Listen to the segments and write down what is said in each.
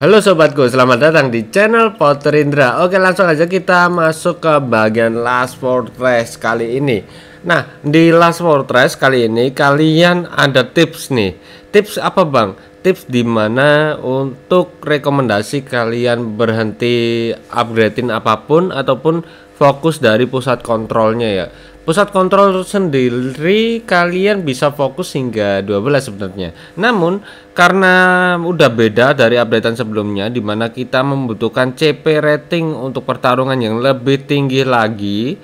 Halo sobatku, selamat datang di channel Potterindra. Oke, langsung aja kita masuk ke bagian Last Fortress kali ini. Nah, di Last Fortress kali ini kalian ada tips nih. Tips apa, Bang? Tips dimana untuk rekomendasi kalian berhenti upgradein apapun ataupun fokus dari pusat kontrolnya ya. Pusat kontrol sendiri kalian bisa fokus hingga 12 sebenarnya. Namun karena udah beda dari updatean sebelumnya di mana kita membutuhkan CP rating untuk pertarungan yang lebih tinggi lagi,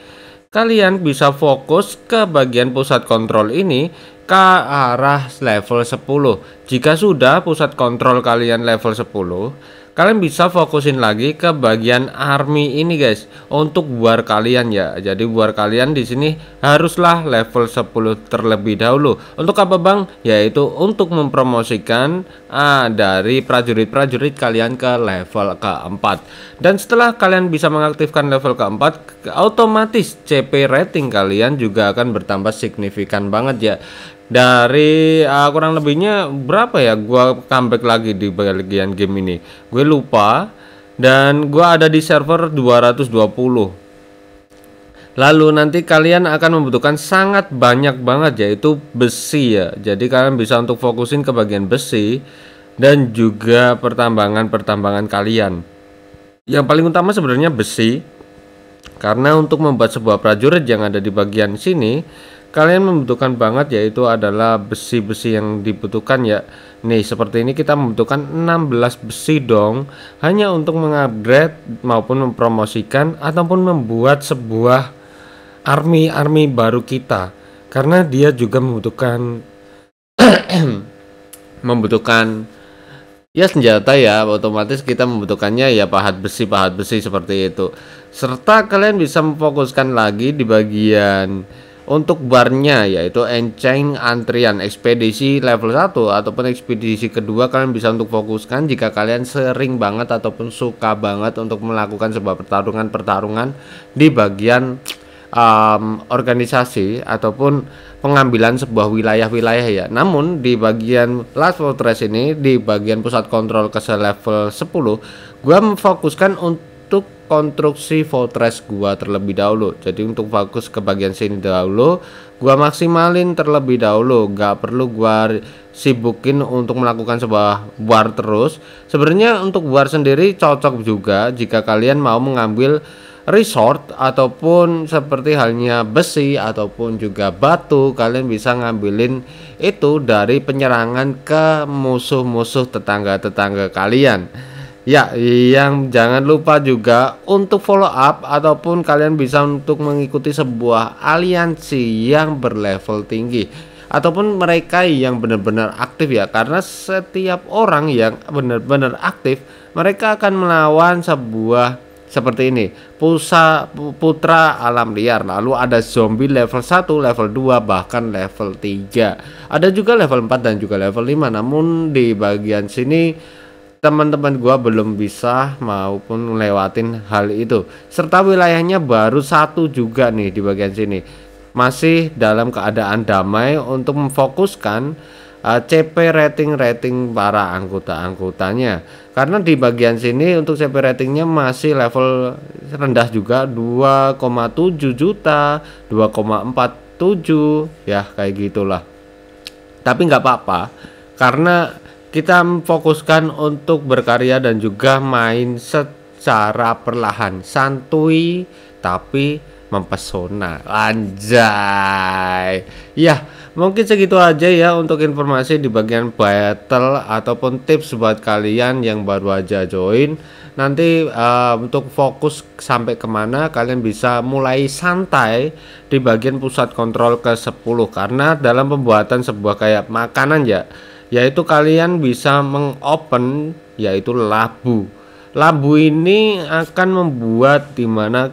kalian bisa fokus ke bagian pusat kontrol ini ke arah level 10. Jika sudah pusat kontrol kalian level 10, kalian bisa fokusin lagi ke bagian army ini guys untuk buat kalian ya jadi buat kalian di sini haruslah level 10 terlebih dahulu untuk apa bang yaitu untuk mempromosikan ah, dari prajurit-prajurit kalian ke level keempat dan setelah kalian bisa mengaktifkan level keempat otomatis CP rating kalian juga akan bertambah signifikan banget ya dari uh, kurang lebihnya berapa ya gua comeback lagi di bagian game ini gue lupa dan gua ada di server 220 lalu nanti kalian akan membutuhkan sangat banyak banget yaitu besi ya jadi kalian bisa untuk fokusin ke bagian besi dan juga pertambangan-pertambangan kalian yang paling utama sebenarnya besi karena untuk membuat sebuah prajurit yang ada di bagian sini kalian membutuhkan banget yaitu adalah besi-besi yang dibutuhkan ya nih seperti ini kita membutuhkan 16 besi dong hanya untuk mengupgrade maupun mempromosikan ataupun membuat sebuah army-army baru kita karena dia juga membutuhkan membutuhkan ya senjata ya otomatis kita membutuhkannya ya pahat besi pahat besi seperti itu serta kalian bisa memfokuskan lagi di bagian untuk barnya yaitu enceng antrian ekspedisi level 1 ataupun ekspedisi kedua kalian bisa untuk fokuskan jika kalian sering banget ataupun suka banget untuk melakukan sebuah pertarungan-pertarungan di bagian um, organisasi ataupun pengambilan sebuah wilayah-wilayah ya. Namun di bagian Last Fortress ini di bagian pusat kontrol ke level 10 gua memfokuskan untuk untuk konstruksi fortress gua terlebih dahulu jadi untuk fokus ke bagian sini dahulu gua maksimalin terlebih dahulu Gak perlu gua sibukin untuk melakukan sebuah war terus sebenarnya untuk war sendiri cocok juga jika kalian mau mengambil resort ataupun seperti halnya besi ataupun juga batu kalian bisa ngambilin itu dari penyerangan ke musuh-musuh tetangga-tetangga kalian Ya, yang jangan lupa juga untuk follow up ataupun kalian bisa untuk mengikuti sebuah aliansi yang berlevel tinggi ataupun mereka yang benar-benar aktif ya karena setiap orang yang benar-benar aktif mereka akan melawan sebuah seperti ini Pusa, putra alam liar lalu ada zombie level 1 level 2 bahkan level 3 ada juga level 4 dan juga level 5 namun di bagian sini teman-teman gua belum bisa maupun lewatin hal itu serta wilayahnya baru satu juga nih di bagian sini masih dalam keadaan damai untuk memfokuskan uh, eh, CP rating-rating para anggota-anggotanya karena di bagian sini untuk CP ratingnya masih level rendah juga 2,7 juta 2,47 ya kayak gitulah tapi nggak apa-apa karena kita fokuskan untuk berkarya dan juga main secara perlahan, santui tapi mempesona. Anjay. Ya, mungkin segitu aja ya untuk informasi di bagian battle ataupun tips buat kalian yang baru aja join. Nanti uh, untuk fokus sampai kemana kalian bisa mulai santai di bagian pusat kontrol ke 10 karena dalam pembuatan sebuah kayak makanan ya yaitu kalian bisa mengopen yaitu labu labu ini akan membuat dimana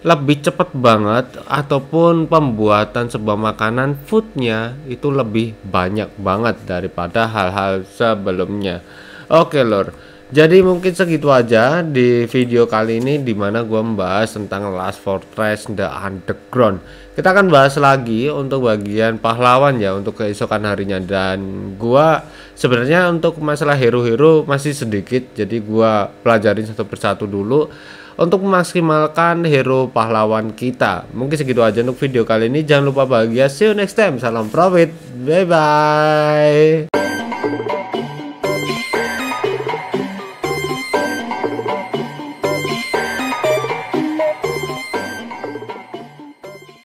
lebih cepat banget ataupun pembuatan sebuah makanan foodnya itu lebih banyak banget daripada hal-hal sebelumnya oke lor jadi mungkin segitu aja di video kali ini di mana gue membahas tentang Last Fortress The Underground Kita akan bahas lagi untuk bagian pahlawan ya untuk keesokan harinya Dan gue sebenarnya untuk masalah hero-hero masih sedikit Jadi gue pelajarin satu persatu dulu untuk memaksimalkan hero pahlawan kita. Mungkin segitu aja untuk video kali ini. Jangan lupa bahagia. See you next time. Salam profit. Bye bye.